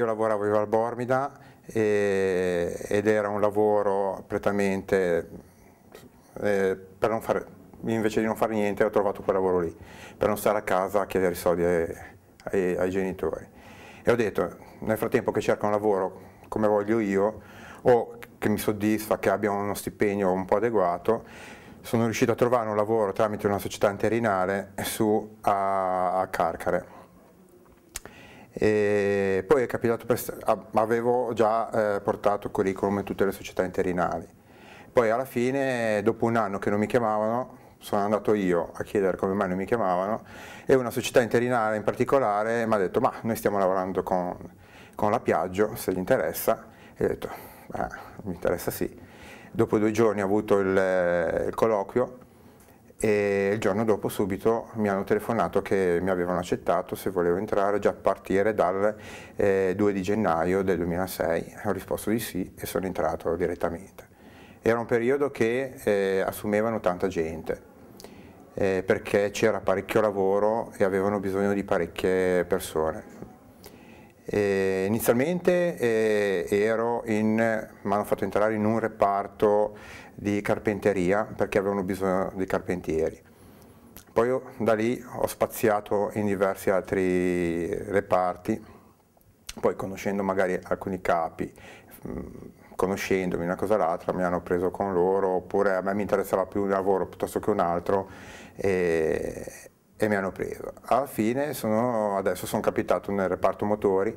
Io lavoravo io al Bormida e, ed era un lavoro prettamente eh, per non fare, invece di non fare niente ho trovato quel lavoro lì, per non stare a casa a chiedere i soldi ai, ai, ai genitori. E ho detto, nel frattempo che cerco un lavoro come voglio io o che mi soddisfa, che abbia uno stipendio un po' adeguato, sono riuscito a trovare un lavoro tramite una società interinale su a, a Carcare. E poi è capitato, per, ah, avevo già eh, portato curriculum in tutte le società interinali. Poi alla fine, dopo un anno che non mi chiamavano, sono andato io a chiedere come mai non mi chiamavano e una società interinale in particolare mi ha detto ma noi stiamo lavorando con, con la Piaggio, se gli interessa, e ho detto, beh, mi interessa sì. Dopo due giorni ho avuto il, il colloquio e il giorno dopo subito mi hanno telefonato che mi avevano accettato se volevo entrare già a partire dal eh, 2 di gennaio del 2006. Ho risposto di sì e sono entrato direttamente. Era un periodo che eh, assumevano tanta gente eh, perché c'era parecchio lavoro e avevano bisogno di parecchie persone. E inizialmente eh, ero in, mi hanno fatto entrare in un reparto di carpenteria perché avevano bisogno di carpentieri. Poi da lì ho spaziato in diversi altri reparti, poi conoscendo magari alcuni capi, conoscendomi una cosa o l'altra, mi hanno preso con loro, oppure a me mi interessava più un lavoro piuttosto che un altro. E, e mi hanno preso. Alla fine sono, adesso sono capitato nel reparto motori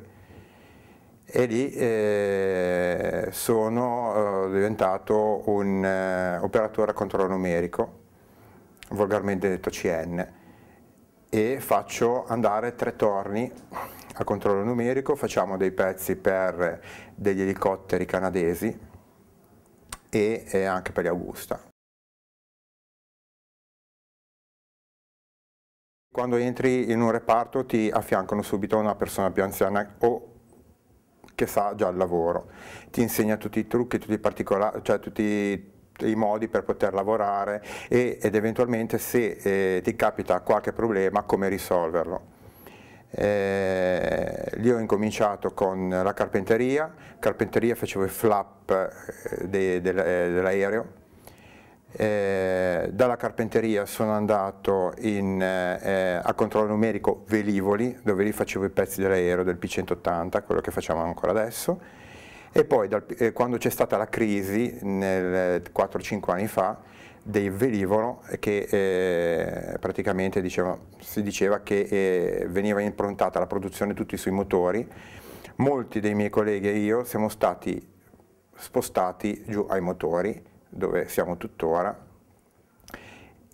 e lì eh, sono eh, diventato un eh, operatore a controllo numerico, volgarmente detto CN, e faccio andare tre torni a controllo numerico, facciamo dei pezzi per degli elicotteri canadesi e anche per gli Augusta. Quando entri in un reparto ti affiancano subito una persona più anziana o che sa già il lavoro, ti insegna tutti i trucchi, tutti i particolari, cioè tutti i modi per poter lavorare e, ed eventualmente se eh, ti capita qualche problema come risolverlo. Eh, lì ho incominciato con la carpenteria, carpenteria facevo i flap eh, de, de, eh, dell'aereo, eh, dalla carpenteria sono andato in, eh, eh, a controllo numerico velivoli, dove lì facevo i pezzi dell'aereo del P-180, quello che facciamo ancora adesso, e poi dal, eh, quando c'è stata la crisi, 4-5 eh, anni fa, del velivolo eh, che praticamente diceva, si diceva che veniva improntata la produzione tutti sui motori, molti dei miei colleghi e io siamo stati spostati giù ai motori, dove siamo tuttora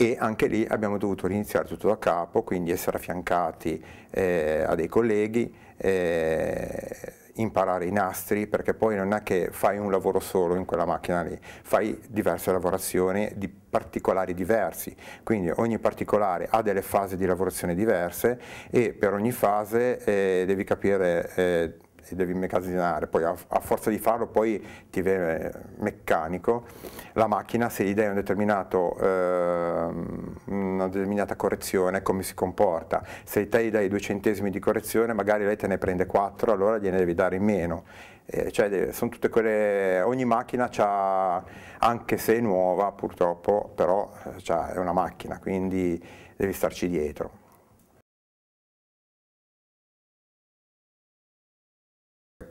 e anche lì abbiamo dovuto riniziare tutto da capo, quindi essere affiancati eh, a dei colleghi, eh, imparare i nastri, perché poi non è che fai un lavoro solo in quella macchina lì, fai diverse lavorazioni di particolari diversi, quindi ogni particolare ha delle fasi di lavorazione diverse e per ogni fase eh, devi capire eh, ti devi immagazzinare, poi a, a, forza di farlo poi ti viene meccanico, la macchina se gli dai un eh, una determinata correzione come si comporta, se te gli dai due centesimi di correzione magari lei te ne prende quattro, allora gliene devi dare in meno, eh, cioè sono tutte quelle, ogni macchina ha, anche se è nuova purtroppo, però eh, è una macchina, quindi devi starci dietro.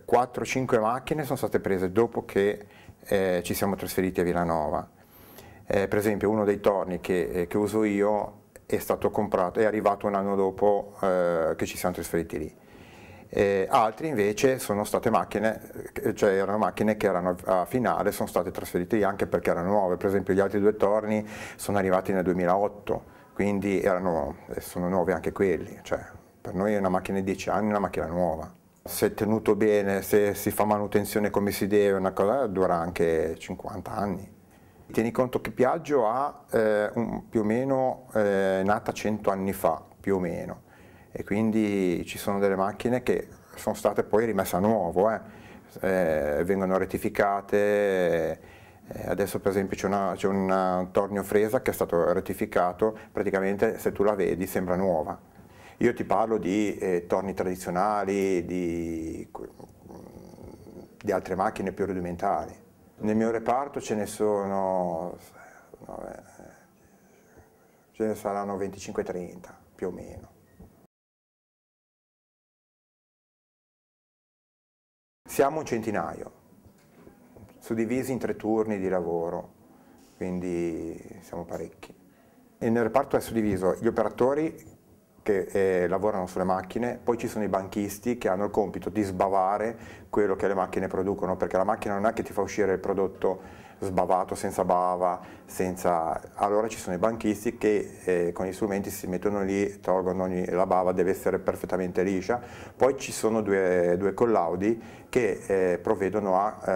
4-5 macchine sono state prese dopo che eh, ci siamo trasferiti a Villanova. Eh, per esempio uno dei torni che, eh, che, uso io è stato comprato, è arrivato un anno dopo eh, che ci siamo trasferiti lì. Eh, altri invece sono state macchine, eh, cioè erano macchine che erano a finale, sono state trasferite lì anche perché erano nuove, per esempio gli altri due torni sono arrivati nel 2008, quindi erano, eh, sono nuovi anche quelli, cioè, per noi una macchina di 10 anni, è una macchina nuova se tenuto bene, se si fa manutenzione come si deve, una cosa dura anche 50 anni. Tieni conto che Piaggio ha eh, un, più o meno eh, nata 100 anni fa, più o meno, e quindi ci sono delle macchine che sono state poi rimesse a nuovo, eh. Eh, vengono rettificate. Eh, adesso per esempio c'è, un tornio fresa che è stato rettificato, praticamente se tu la vedi sembra nuova. Io ti parlo di eh, torni tradizionali, di, di, altre macchine più rudimentali. Nel mio reparto ce ne sono, eh, ce ne saranno 25-30 più o meno. Siamo un centinaio, suddivisi in tre turni di lavoro, quindi siamo parecchi. E nel reparto è suddiviso gli operatori che eh, lavorano sulle macchine, poi ci sono i banchisti che hanno il compito di sbavare quello che le macchine producono, perché la macchina non è che ti fa uscire il prodotto sbavato, senza bava, senza... allora ci sono i banchisti che eh, con gli strumenti si mettono lì, tolgono ogni... la bava, deve essere perfettamente liscia, poi ci sono due, due collaudi che eh, provvedono a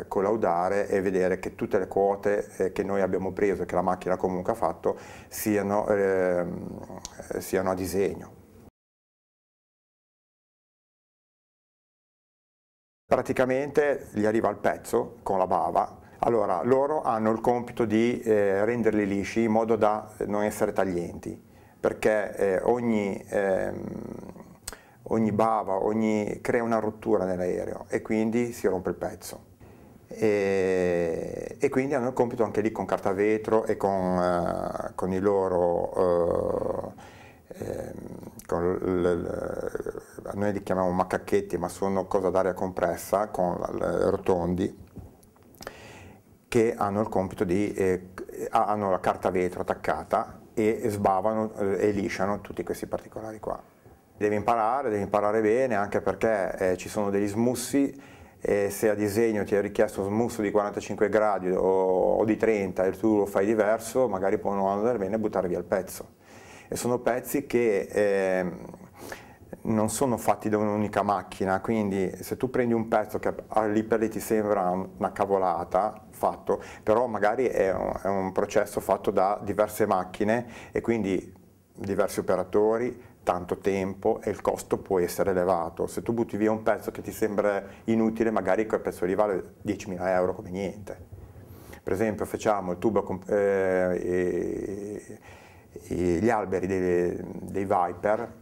eh, collaudare e vedere che tutte le quote eh, che noi abbiamo preso e che la macchina comunque ha fatto siano, ehm, siano a disegno. Praticamente gli arriva il pezzo con la bava, allora, loro hanno il compito di eh, renderli lisci in modo da eh, non essere taglienti, perché eh, ogni, ehm, ogni, bava ogni, crea una rottura nell'aereo e quindi si rompe il pezzo. E, e, quindi hanno il compito anche lì con carta vetro e con, eh, con i loro... Eh, ehm, con l, l, noi li chiamiamo macacchetti ma sono cosa d'aria compressa con l, rotondi che hanno il compito di, eh, hanno la carta vetro attaccata e sbavano eh, e lisciano tutti questi particolari qua. Devi imparare, devi imparare bene anche perché eh, ci sono degli smussi e se a disegno ti è richiesto smusso di 45 gradi o, o di 30 e tu lo fai diverso, magari può non andare bene e buttare via il pezzo. E sono pezzi che eh, non sono fatti da un'unica macchina, quindi se tu prendi un pezzo che lì per lì ti sembra una cavolata, fatto, però magari è un, è un processo fatto da diverse macchine e quindi diversi operatori, tanto tempo e il costo può essere elevato. Se tu butti via un pezzo che ti sembra inutile, magari quel pezzo lì vale 10.000 euro come niente. Per esempio facciamo il tubo, eh, e, e gli alberi dei, dei, Viper,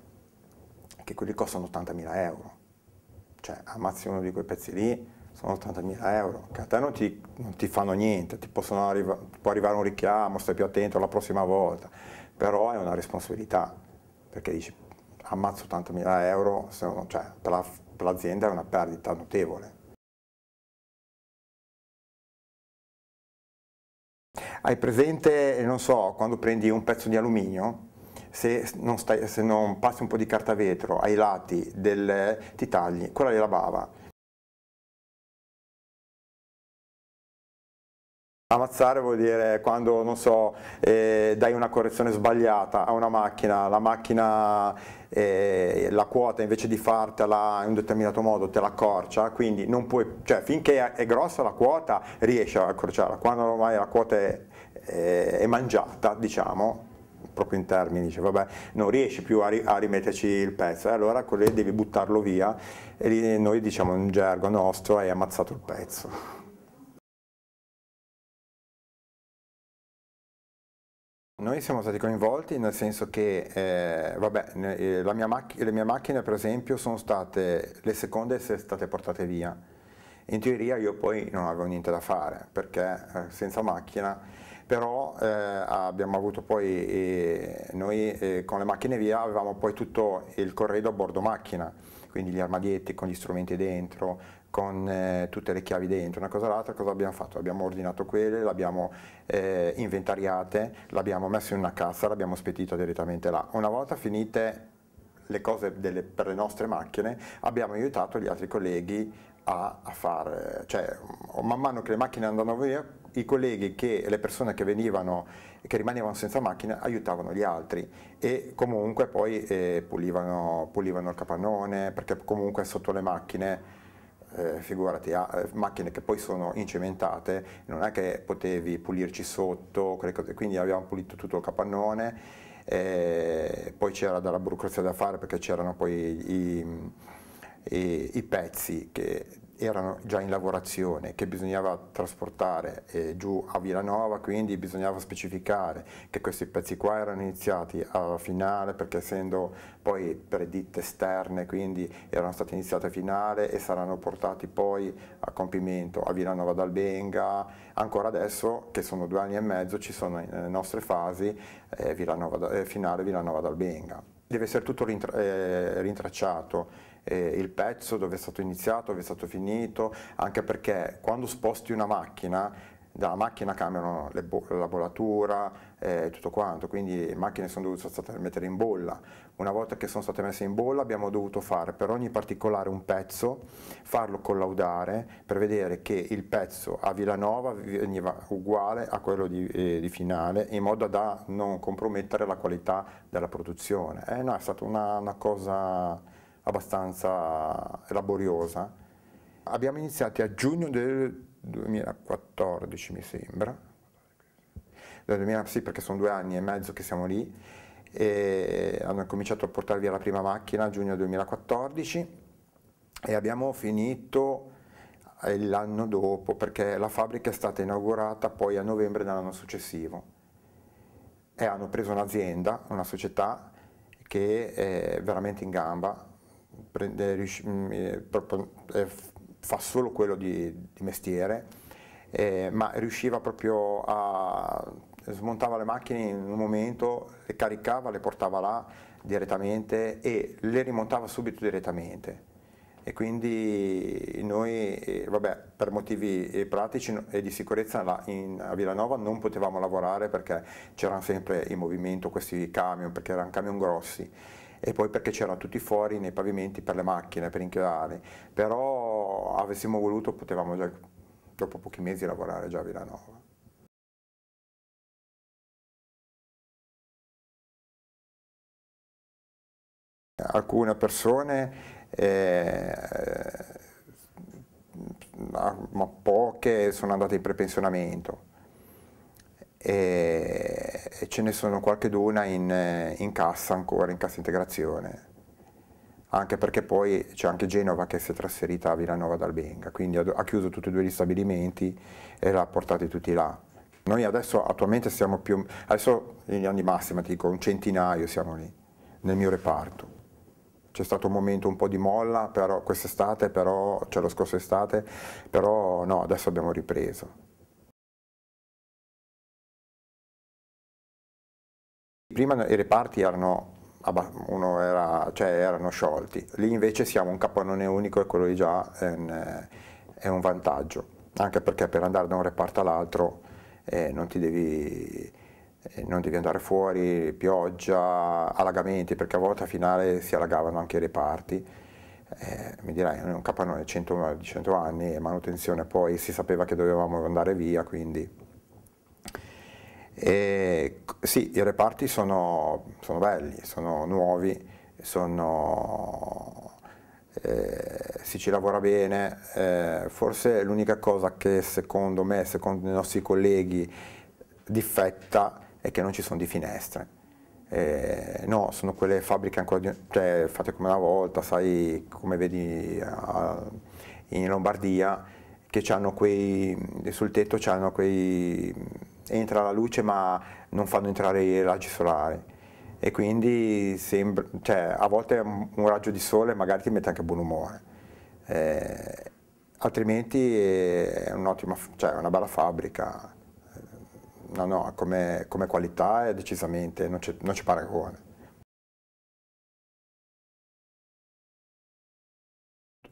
che quelli costano 80.000 euro. Cioè ammazzi uno di quei pezzi lì, sono 80.000 euro, che a te non ti, non ti fanno niente, ti, arriva, può arrivare un richiamo, stai più attento la prossima volta, però è una responsabilità, perché dici ammazzo 80.000 euro, non, cioè, per l'azienda è una perdita notevole. Hai presente, non so, quando prendi un pezzo di alluminio, se non, stai, se non passi un po' di carta vetro ai lati del, ti tagli, quella della bava Ammazzare vuol dire quando, non so, eh, dai una correzione sbagliata a una macchina, la macchina, eh, la quota invece di fartela in un determinato modo te la accorcia, quindi non puoi, cioè finché è grossa la quota riesci ad accorciarla, quando ormai la quota è, è, eh, è mangiata, diciamo, proprio in termini, dice vabbè non riesci più a, ri a rimetterci il pezzo, e allora quello devi buttarlo via e noi diciamo in gergo nostro hai ammazzato il pezzo. Noi siamo stati coinvolti nel senso che eh, vabbè, eh, la mia mac- le mie macchine per esempio sono state le seconde essere state portate via. In teoria io poi non avevo niente da fare perché eh, senza macchina però eh, abbiamo avuto poi, eh, noi eh, con le macchine via avevamo poi tutto il corredo a bordo macchina, quindi gli armadietti con gli strumenti dentro, con eh, tutte le chiavi dentro, una cosa l'altra, cosa abbiamo fatto? Abbiamo ordinato quelle, le abbiamo eh, inventariate, le abbiamo messe in una cassa, le abbiamo spedite direttamente là. Una volta finite le cose delle, per le nostre macchine, abbiamo aiutato gli altri colleghi a, a fare, cioè man mano che le macchine andavano via i colleghi che le persone che venivano che rimanevano senza macchina aiutavano gli altri e comunque poi eh, pulivano, pulivano, il capannone perché comunque sotto le macchine eh, figurati, ah, eh, macchine che poi sono incementate non è che potevi pulirci sotto, quindi abbiamo pulito tutto il capannone eh, poi c'era della burocrazia da fare perché c'erano poi i, i, i pezzi che erano già in lavorazione, che bisognava trasportare eh, giù a Villanova, quindi bisognava specificare che questi pezzi qua erano iniziati a finale, perché essendo poi per esterne, quindi erano state iniziate a finale e saranno portati poi a compimento a Villanova d'Albenga, ancora adesso che sono due anni e mezzo ci sono eh, le nostre fasi eh, Villanova, eh, finale Villanova d'Albenga. Deve essere tutto rintra eh, rintracciato eh, il pezzo, dove è stato iniziato, dove è stato finito, anche perché quando sposti una macchina dalla macchina cambiano la bollatura eh, e eh, tutto quanto, quindi le macchine sono state mettere in bolla. Una volta che sono state messe in bolla abbiamo dovuto fare per ogni particolare un pezzo, farlo collaudare per vedere che il pezzo a Villanova veniva uguale a quello di, eh, di finale in modo da non compromettere la qualità della produzione. Eh, no, è stata una, una cosa abbastanza laboriosa. Abbiamo iniziato a giugno del 2014, mi sembra, 2000, sì perché sono due anni e mezzo che siamo lì, e hanno cominciato a portare via la prima macchina a giugno 2014 e abbiamo finito l'anno dopo perché la fabbrica è stata inaugurata poi a novembre dell'anno successivo e hanno preso un'azienda, una società che è veramente in gamba prende, riuscì, mm, eh, eh, fa solo quello di, di mestiere, eh, ma riusciva proprio a smontava le macchine in un momento, le caricava, le portava là direttamente e le rimontava subito direttamente. E quindi noi, eh, vabbè, per motivi pratici e di sicurezza a Villanova non potevamo lavorare perché c'erano sempre in movimento questi camion, perché erano camion grossi e poi perché c'erano tutti fuori nei pavimenti per le macchine, per inchiodarli, però avessimo voluto potevamo già dopo pochi mesi lavorare già a Villanova. Alcune persone eh, ma poche sono andate in prepensionamento e, ce ne sono qualche d'una in, eh, in, cassa ancora, in cassa integrazione, anche perché poi c'è anche Genova che si è trasferita a Villanova d'Albenga, quindi ha, chiuso tutti e due gli stabilimenti e l'ha portati tutti là. Noi adesso attualmente siamo più, adesso negli anni massima ti dico un centinaio siamo lì, nel mio reparto. C'è stato un momento un po' di molla, quest'estate, però, cioè la scorsa estate, però no, adesso abbiamo ripreso. Prima i reparti erano, era, cioè erano sciolti, lì invece siamo un capannone unico e quello lì già è un, è un vantaggio, anche perché per andare da un reparto all'altro eh, non ti devi eh, non devi andare fuori, pioggia, allagamenti, perché a volte a finale si allagavano anche i reparti. Eh, mi dirai, eh, un capannone di 100 anni e manutenzione, poi si sapeva che dovevamo andare via, quindi e, sì, i reparti sono, sono belli, sono nuovi, sono, eh, si ci lavora bene, eh, forse l'unica cosa che secondo me, secondo i nostri colleghi, difetta è che non ci sono di finestre. Eh, no, sono quelle fabbriche ancora di, cioè, fatte come una volta, sai, come vedi a, in Lombardia, che hanno quei, sul tetto c'hanno quei entra la luce ma non fanno entrare i raggi solari e quindi sembra, cioè, a volte un raggio di sole magari ti mette anche buon umore, eh, altrimenti è un'ottima, cioè una bella fabbrica, eh, no, no, come, come qualità è decisamente, non c'è paragone.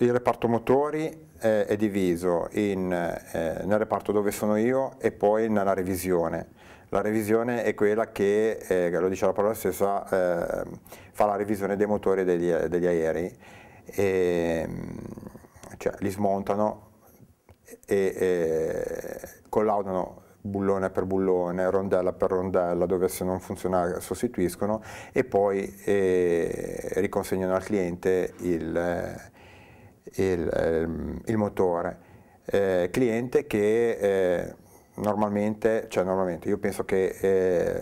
il reparto motori eh, è diviso in, eh, nel reparto dove sono io e poi nella revisione. La revisione è quella che, eh, lo dice la parola stessa, eh, fa la revisione dei motori degli, degli aerei, e, ehm, cioè li smontano e, e collaudano bullone per bullone, rondella per rondella, dove se non funziona sostituiscono e poi eh, riconsegnano al cliente il, il, ehm, il motore eh, cliente che eh, normalmente, cioè normalmente, io penso che eh,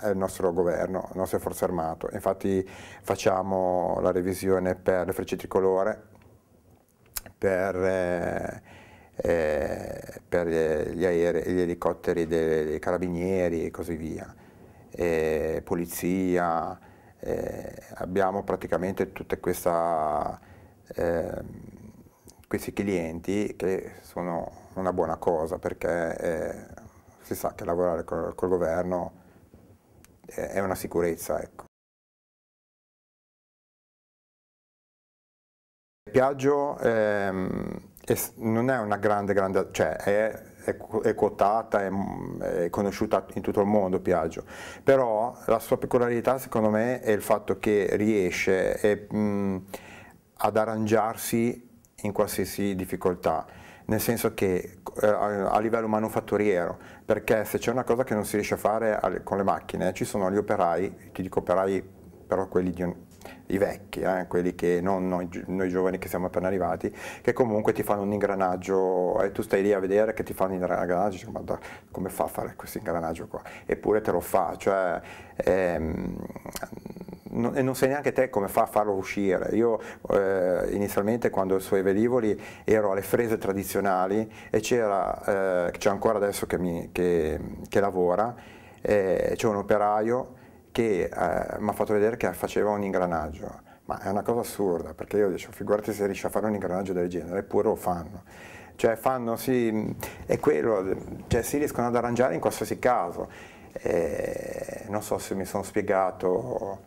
è il nostro governo, le nostre forze armate, infatti facciamo la revisione per le frecce tricolore, per, eh, eh, per gli aerei, gli elicotteri dei, dei carabinieri e così via, polizia, eh, abbiamo praticamente tutta questa eh, questi clienti che sono una buona cosa perché eh, si sa che lavorare col, col governo è una sicurezza. Ecco. Piaggio ehm, è, non è una grande, grande cioè è, è, è quotata, è, conosciuta in tutto il mondo Piaggio, però la sua peculiarità secondo me è il fatto che riesce, mh, ad arrangiarsi in qualsiasi difficoltà, nel senso che eh, a livello manufatturiero, perché se c'è una cosa che non si riesce a fare con le macchine, ci sono gli operai, ti dico operai però quelli di un, i vecchi, eh, quelli che non noi, noi, giovani che siamo appena arrivati, che comunque ti fanno un ingranaggio e eh, tu stai lì a vedere che ti fanno un ingranaggio, dici, ma da, come fa a fare questo ingranaggio qua? Eppure te lo fa, cioè ehm, non, e non sai neanche te come fa a farlo uscire. Io eh, inizialmente quando suoi velivoli ero alle frese tradizionali e c'era, eh, c'è ancora adesso che, mi, che, che lavora, eh, c'è un operaio che eh, mi ha fatto vedere che faceva un ingranaggio. Ma è una cosa assurda, perché io dicevo, figurati se riesci a fare un ingranaggio del genere, eppure lo fanno cioè fanno sì, è quello, cioè si riescono ad arrangiare in qualsiasi caso. Eh, non so se mi sono spiegato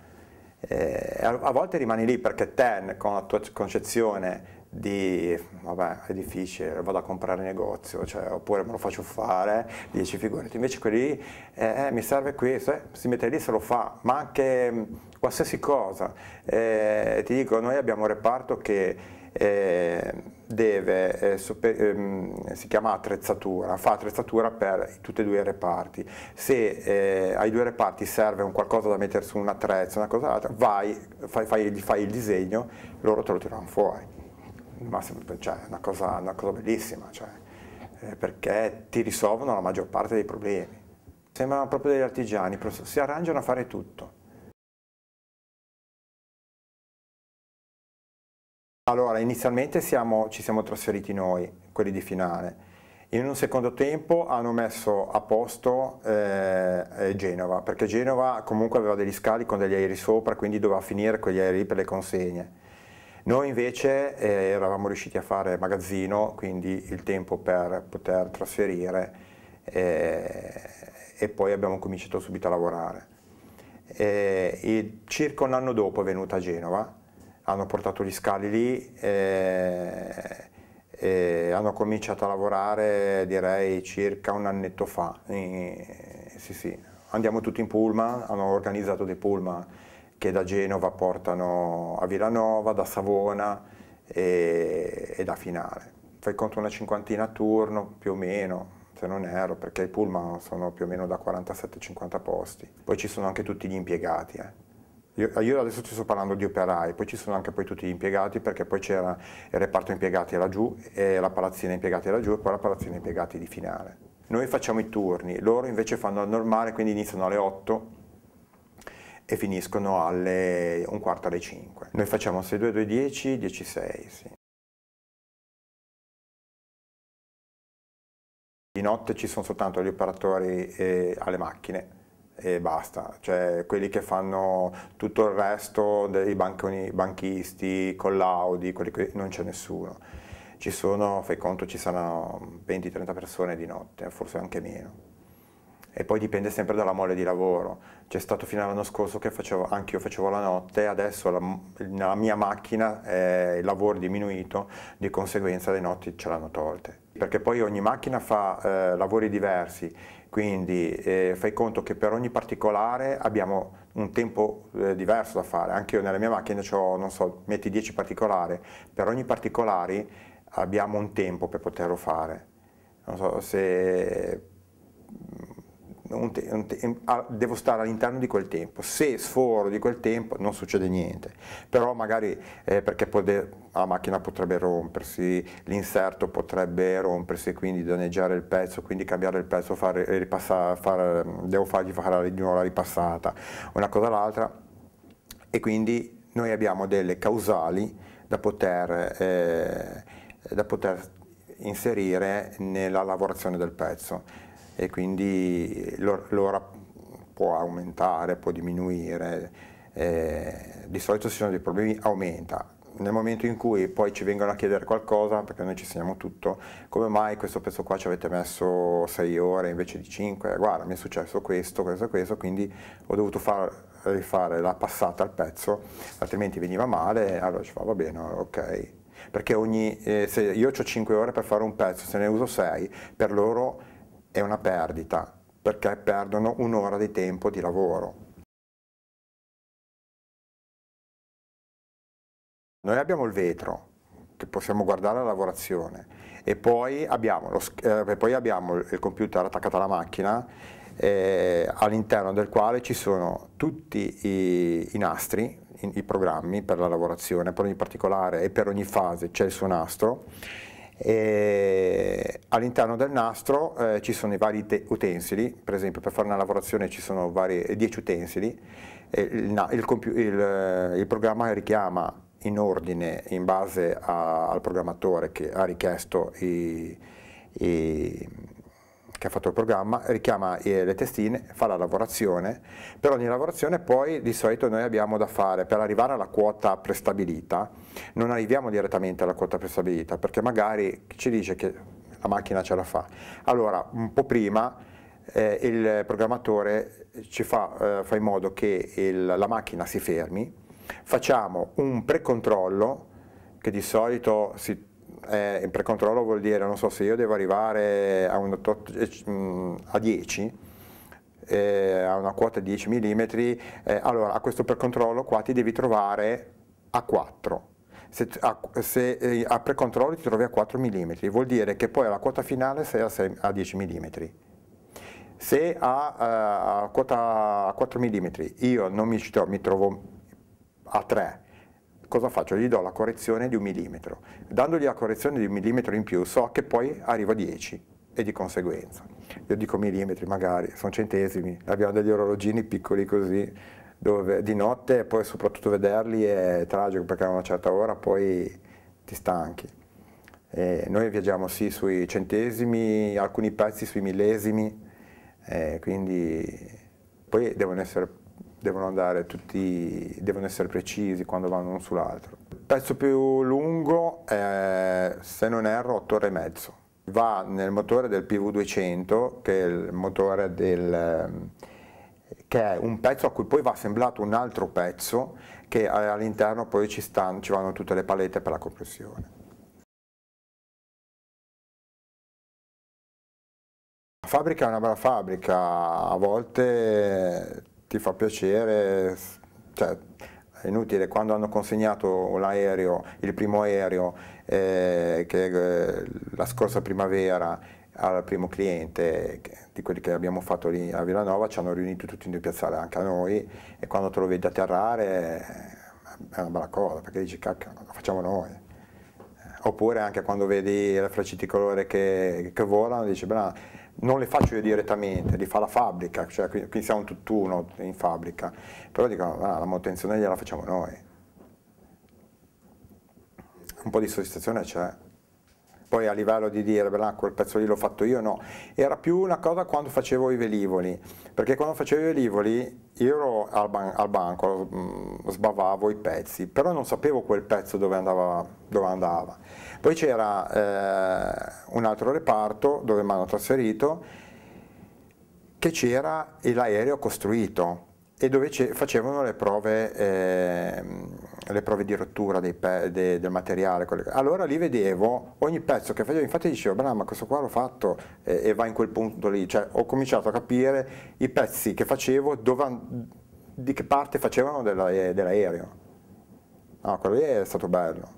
eh, a volte rimani lì perché te con la tua concezione di vabbè è difficile vado a comprare negozio cioè, oppure me lo faccio fare dieci figurati invece quelli eh, eh, mi serve questo eh, si mette lì se lo fa ma anche mm, qualsiasi cosa eh, ti dico noi abbiamo un reparto che eh, deve, eh, ehm, si chiama attrezzatura, fa attrezzatura per tutti e due i reparti. Se eh, ai due reparti serve un qualcosa da mettere su un attrezzo, una cosa altra, vai, fai, fai, fai il disegno, loro te lo tirano fuori. Ma cioè, è una cosa, una cosa bellissima, cioè, eh, perché ti risolvono la maggior parte dei problemi. Sembrano proprio degli artigiani, si arrangiano a fare tutto. Allora, inizialmente siamo, ci siamo trasferiti noi, quelli di finale. In un secondo tempo hanno messo a posto eh, eh, Genova, perché Genova comunque aveva degli scali con degli aerei sopra, quindi doveva finire quegli aerei per le consegne. Noi invece eh, eravamo riusciti a fare magazzino, quindi il tempo per poter trasferire eh, e poi abbiamo cominciato subito a lavorare. Eh, circa un anno dopo è venuta Genova hanno portato gli scali lì e, eh, e hanno cominciato a lavorare direi circa un annetto fa. E, sì, sì. Andiamo tutti in pullman, hanno organizzato dei pullman che da Genova portano a Villanova, da Savona e, e da Finale. Fai conto una cinquantina a turno più o meno, se non erro, perché i pullman sono più o meno da 47-50 posti. Poi ci sono anche tutti gli impiegati. Eh. Io, io, adesso ti sto parlando di operai, poi ci sono anche poi tutti gli impiegati perché poi c'era il reparto impiegati laggiù e la palazzina impiegati laggiù e poi la palazzina impiegati di finale. Noi facciamo i turni, loro invece fanno al normale, quindi iniziano alle 8 e finiscono alle un quarto alle 5. Noi facciamo 6-2, 2-10, 10-6, sì. Di notte ci sono soltanto gli operatori eh, alle macchine e basta, cioè quelli che fanno tutto il resto, dei banconi, banchisti, collaudi, che, non c'è nessuno. Ci sono, fai conto, ci saranno 20-30 persone di notte, forse anche meno. E poi dipende sempre dalla mole di lavoro. C'è stato fino all'anno scorso che facevo, anche io facevo la notte, adesso la, nella mia macchina eh, il lavoro è diminuito, di conseguenza le notti ce l'hanno tolte perché poi ogni macchina fa eh, lavori diversi, quindi eh, fai conto che per ogni particolare abbiamo un tempo eh, diverso da fare, anche io nella mia macchina ho, non so, metti 10 particolari, per ogni particolare abbiamo un tempo per poterlo fare, non so, se un te, un te, a, ah, devo stare all'interno di quel tempo, se sforo di quel tempo non succede niente, però magari eh, perché poter, la macchina potrebbe rompersi, l'inserto potrebbe rompersi, quindi danneggiare il pezzo, quindi cambiare il pezzo, fare, ripassare, fare, devo fargli fare di nuovo la ripassata, una cosa o l'altra, e quindi noi abbiamo delle causali da poter, eh, da poter inserire nella lavorazione del pezzo e quindi l'ora può aumentare, può diminuire, eh, di solito se ci sono dei problemi aumenta, nel momento in cui poi ci vengono a chiedere qualcosa, perché noi ci segniamo tutto, come mai questo pezzo qua ci avete messo 6 ore invece di 5, guarda mi è successo questo, questo, e questo, quindi ho dovuto far, rifare la passata al pezzo, altrimenti veniva male, allora ci fa va bene, ok. Perché ogni, eh, se io ho 5 ore per fare un pezzo, se ne uso 6, per loro è una perdita perché perdono un'ora di tempo di lavoro. Noi abbiamo il vetro che possiamo guardare la lavorazione e poi abbiamo, lo, eh, poi abbiamo il computer attaccato alla macchina eh, all'interno del quale ci sono tutti i, i nastri, i, i, programmi per la lavorazione, per ogni particolare e per ogni fase c'è il suo nastro e all'interno del nastro eh, ci sono i vari utensili, per esempio per fare una lavorazione ci sono 10 utensili, il, il, il, il, programma richiama in ordine in base a, al programmatore che ha richiesto i, i che ha fatto il programma, richiama eh, le testine, fa la lavorazione, per ogni lavorazione poi di solito noi abbiamo da fare per arrivare alla quota prestabilita, non arriviamo direttamente alla quota prestabilita perché magari ci dice che la macchina ce la fa. Allora un po' prima eh, il programmatore ci fa, eh, fa in modo che il, la macchina si fermi, facciamo un precontrollo che di solito si eh, il precontrollo vuol dire, non so, se io devo arrivare a, un, eh, mm, a 10, eh, a una quota di 10 mm, eh, allora a questo precontrollo qua ti devi trovare a 4. Se a, se, eh, a precontrollo ti trovi a 4 mm, vuol dire che poi alla quota finale sei a, 6, a 10 mm. Se a, eh, a quota a 4 mm io non mi mi trovo a 3 cosa faccio? Gli do la correzione di un millimetro. Dandogli la correzione di un millimetro in più so che poi arrivo a 10 e di conseguenza. Io dico millimetri magari, sono centesimi, abbiamo degli orologini piccoli così, dove di notte poi soprattutto vederli è tragico perché a una certa ora poi ti stanchi. E noi viaggiamo sì sui centesimi, alcuni pezzi sui millesimi, eh, quindi poi devono essere devono, tutti, devono essere precisi quando vanno uno sull'altro. Il pezzo più lungo è, se non erro, 8 ore e mezzo. Va nel motore del PV200, che è il motore del che è un pezzo a cui poi va assemblato un altro pezzo che all'interno poi ci, stanno, ci vanno tutte le palette per la compressione. La fabbrica è una bella fabbrica, a volte ti fa piacere, cioè, è inutile, quando hanno consegnato l'aereo, il primo aereo, eh, che, eh, la scorsa primavera al primo cliente che, di quelli che abbiamo fatto lì a Villanova, ci hanno riunito tutti in due piazzale anche a noi e quando te lo vedi atterrare eh, è una bella cosa perché dici cacca, lo facciamo noi. Oppure anche quando vedi le frecce di colore che, che volano, dici bravo non le faccio io direttamente, li fa la fabbrica, cioè, qui siamo tutt'uno in fabbrica, però dicono ah, la manutenzione gliela facciamo noi. Un po' di soddisfazione c'è poi a livello di dire beh, quel pezzo lì l'ho fatto io no, era più una cosa quando facevo i velivoli, perché quando facevo i velivoli io ero al, ban al banco, mm, sbavavo i pezzi, però non sapevo quel pezzo dove andava. Dove andava. Poi c'era eh, un altro reparto dove mi hanno trasferito che c'era l'aereo costruito, e dove facevano le prove, eh, le prove, di rottura pe- de- del materiale. Allora lì vedevo ogni pezzo che facevo, infatti dicevo, bravo, ma questo qua l'ho fatto eh, e va in quel punto lì, cioè ho cominciato a capire i pezzi che facevo, dove, di che parte facevano della, dell'aereo. No, quello lì è stato bello.